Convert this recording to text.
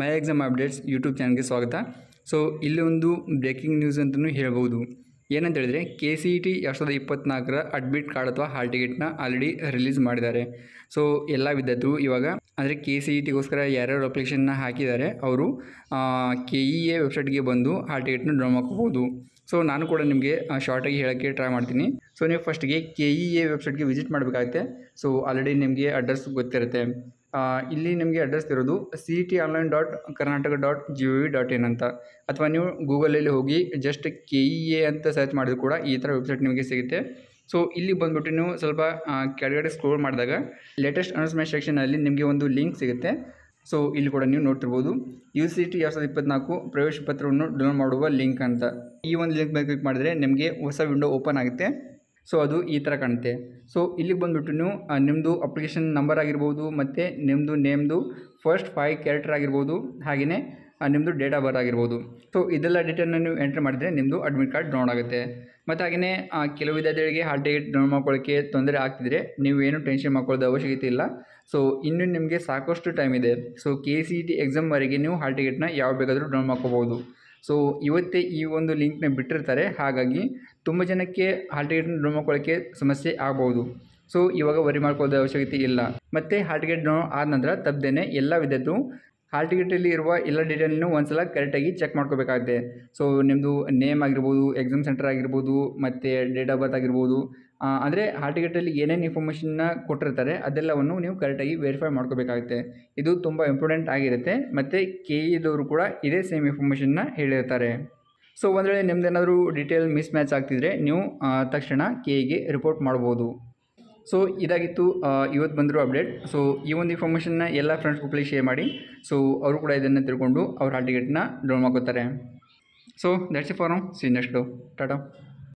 ಮೈ exam updates YouTube ಚಾನಲ್ಗೆ ಸ್ವಾಗತ so ಇಲ್ಲಿ ಒಂದು ಬ್ರೇಕಿಂಗ್ ನ್ಯೂಸ್ ಅಂತಲೂ ಹೇಳ್ಬೋದು ಏನಂತ ಹೇಳಿದರೆ ಕೆ ಸಿ ಇ ಟಿ ಎರಡು ಸಾವಿರದ ಇಪ್ಪತ್ತ್ನಾಲ್ಕರ ಅಡ್ಮಿಟ್ ಕಾರ್ಡ್ ಅಥವಾ ಹಾಲ್ ಟಿಕೆಟ್ನ ಆಲ್ರೆಡಿ ರಿಲೀಸ್ ಮಾಡಿದ್ದಾರೆ ಸೊ ಎಲ್ಲ ವಿದ್ಯಾರ್ಥಿಗಳು ಇವಾಗ ಅಂದರೆ ಕೆ ಸಿ ಇ ಟಿಗೋಸ್ಕರ ಯಾರ್ಯಾರು ಅಪ್ಲಿಕೇಶನ್ನ ಹಾಕಿದ್ದಾರೆ ಅವರು ಕೆ ಇ ಎ ವೆಬ್ಸೈಟ್ಗೆ ಬಂದು ಹಾಲ್ ಟಿಕೆಟ್ನ ಡ್ರಾ ಮಾಡ್ಕೋಬೋದು ಸೊ ನಾನು ಕೂಡ ನಿಮಗೆ ಶಾರ್ಟಾಗಿ ಹೇಳೋಕ್ಕೆ ಟ್ರೈ ಮಾಡ್ತೀನಿ ಸೊ ನೀವು ಫಸ್ಟ್ಗೆ ಕೆ ಇ ಎ ವೆಬ್ಸೈಟ್ಗೆ ವಿಸಿಟ್ ಮಾಡಬೇಕಾಗುತ್ತೆ ಸೊ ಆಲ್ರೆಡಿ ನಿಮಗೆ ಅಡ್ರೆಸ್ ಗೊತ್ತಿರುತ್ತೆ ಇಲ್ಲಿ ನಿಮಗೆ ಅಡ್ರೆಸ್ ಇರೋದು C T online dot Karnataka dot G V dot in ಅಂತ ಅಥವಾ ನೀವು ಗೂಗಲಲ್ಲಿ ಹೋಗಿ ಜಸ್ಟ್ ಕೆ ಇ ಎ ಅಂತ ಸರ್ಚ್ ಮಾಡಿದ್ರು ಕೂಡ ಈ ಥರ ವೆಬ್ಸೈಟ್ ನಿಮಗೆ ಸಿಗುತ್ತೆ ಸೊ ಇಲ್ಲಿ ಬಂದುಬಿಟ್ಟು ನೀವು ಸ್ವಲ್ಪ ಕೆಳಗಡೆ ಸ್ಕ್ರೋಲ್ ಮಾಡಿದಾಗ ಲೇಟೆಸ್ಟ್ ಅನೌನ್ಸ್ಮೆಂಟ್ ಸೆಕ್ಷನಲ್ಲಿ ನಿಮಗೆ ಒಂದು ಲಿಂಕ್ ಸಿಗುತ್ತೆ ಸೊ ಇಲ್ಲಿ ಕೂಡ ನೀವು ನೋಡ್ತಿರ್ಬೋದು ಯು ಸಿ ಟಿ ಎರಡು ಸಾವಿರದ ಇಪ್ಪತ್ನಾಲ್ಕು ಪ್ರವೇಶ ಪತ್ರವನ್ನು ಡೌನ್ಲೋಡ್ ಮಾಡುವ ಲಿಂಕ್ ಅಂತ ಈ ಒಂದು ಲಿಂಕ್ ಮೇಲೆ ಕ್ಲಿಕ್ ಮಾಡಿದರೆ ನಿಮಗೆ ಹೊಸ ವಿಂಡೋ ಓಪನ್ ಆಗುತ್ತೆ ಸೊ ಅದು ಈ ಥರ ಕಾಣುತ್ತೆ ಸೊ ಇಲ್ಲಿಗೆ ಬಂದುಬಿಟ್ಟು ನಿಮ್ಮದು ಅಪ್ಲಿಕೇಶನ್ ನಂಬರ್ ಆಗಿರ್ಬೋದು ಮತ್ತು ನಿಮ್ಮದು ನೇಮ್ದು ಫಸ್ಟ್ ಫೈವ್ ಕ್ಯಾರೆಕ್ಟರ್ ಆಗಿರ್ಬೋದು ಹಾಗೆಯೇ ನಿಮ್ಮದು ಡೇಟ್ ಆಫ್ ಬರ್ತ್ ಆಗಿರ್ಬೋದು ಸೊ ಇದೆಲ್ಲ ಡೇಟನ್ನು ನೀವು ಎಂಟ್ರಿ ಮಾಡಿದರೆ ನಿಮ್ಮದು ಅಡ್ಮಿಟ್ ಕಾರ್ಡ್ ಡೌನ್ ಆಗುತ್ತೆ ಮತ್ತು ಹಾಗೆಯೇ ಕೆಲವು ವಿದ್ಯಾರ್ಥಿಗಳಿಗೆ ಹಾರ್ಟ್ ಟಿಕೆಟ್ ಡೌನ್ ಮಾಡ್ಕೊಳ್ಳೋಕ್ಕೆ ತೊಂದರೆ ಆಗ್ತಿದ್ರೆ ನೀವು ಏನು ಟೆನ್ಷನ್ ಮಾಡ್ಕೊಳ್ಳೋದು ಅವಶ್ಯಕತೆ ಇಲ್ಲ ಸೊ ಇನ್ನೂ ನಿಮಗೆ ಸಾಕಷ್ಟು ಟೈಮ್ ಇದೆ ಸೊ ಕೆ ಸಿ ಟಿ ಎಕ್ಸಾಮ್ವರೆಗೆ ನೀವು ಹಾಲ್ ಟಿಕೆಟ್ನ ಯಾವ ಬೇಕಾದರೂ ಡೌನ್ ಮಾಡ್ಕೋಬೋದು ಸೊ ಇವತ್ತೇ ಈ ಒಂದು ಲಿಂಕ್ನ ಬಿಟ್ಟಿರ್ತಾರೆ ಹಾಗಾಗಿ ತುಂಬ ಜನಕ್ಕೆ ಹಾರ್ಟ್ ಟಿಕೆಟ್ ಡೌನ್ ಸಮಸ್ಯೆ ಆಗ್ಬೋದು ಸೊ ಇವಾಗ ವರಿ ಮಾಡ್ಕೊಳ್ಳೋದು ಅವಶ್ಯಕತೆ ಇಲ್ಲ ಮತ್ತು ಹಾರ್ಟ್ ಟಿಕೆಟ್ ಡೌನ್ ಆದ ನಂತರ ತಪ್ಪದೇ ಎಲ್ಲ ವಿಧದ್ದು ಹಾಲ್ ಟಿಕೆಟಲ್ಲಿ ಇರುವ ಎಲ್ಲ ಡೀಟೇಲನ್ನು ಒಂದ್ಸಲ ಕರೆಕ್ಟಾಗಿ ಚೆಕ್ ಮಾಡ್ಕೋಬೇಕಾಗುತ್ತೆ ಸೊ ನಿಮ್ಮದು ನೇಮ್ ಆಗಿರ್ಬೋದು ಎಕ್ಸಾಮ್ ಸೆಂಟರ್ ಆಗಿರ್ಬೋದು ಮತ್ತು ಡೇಟ್ ಆಫ್ ಬರ್ತ್ ಆಗಿರ್ಬೋದು ಅಂದರೆ ಹಾಲ್ ಟಿಕೆಟಲ್ಲಿ ಏನೇನು ಇನ್ಫಾರ್ಮೇಷನ್ನ ಕೊಟ್ಟಿರ್ತಾರೆ ಅದೆಲ್ಲವನ್ನು ನೀವು ಕರೆಕ್ಟಾಗಿ ವೆರಿಫೈ ಮಾಡ್ಕೋಬೇಕಾಗುತ್ತೆ ಇದು ತುಂಬ ಇಂಪಾರ್ಟೆಂಟ್ ಆಗಿರುತ್ತೆ ಮತ್ತು ಕೆ ಇದವರು e ಕೂಡ ಇದೇ ಸೇಮ್ ಇನ್ಫಾರ್ಮೇಷನ್ನ ಹೇಳಿರ್ತಾರೆ ಸೊ ಒಂದು ವೇಳೆ ನಿಮ್ಮದೇನಾದರೂ ಡೀಟೇಲ್ ಮಿಸ್ ಮ್ಯಾಚ್ ಆಗ್ತಿದ್ರೆ ನೀವು ತಕ್ಷಣ ಕೆ ಎಗೆ ರಿಪೋರ್ಟ್ ಮಾಡ್ಬೋದು ಸೊ ಇದಾಗಿತ್ತು ಇವತ್ತು ಬಂದಿರೋ ಅಪ್ಡೇಟ್ ಸೊ ಈ ಒಂದು ಇನ್ಫಾರ್ಮೇಷನ್ನ ಎಲ್ಲ ಫ್ರೆಂಡ್ಸ್ ಗ್ರೂಪಲ್ಲಿ ಶೇರ್ ಮಾಡಿ ಸೊ ಅವರು ಕೂಡ ಇದನ್ನು ತಿಳ್ಕೊಂಡು ಅವ್ರ ಹಾಲ್ ಟಿಕೆಟ್ನ ಡೌನ್ ಮಾಡ್ಕೋತಾರೆ so that's it for C next Tata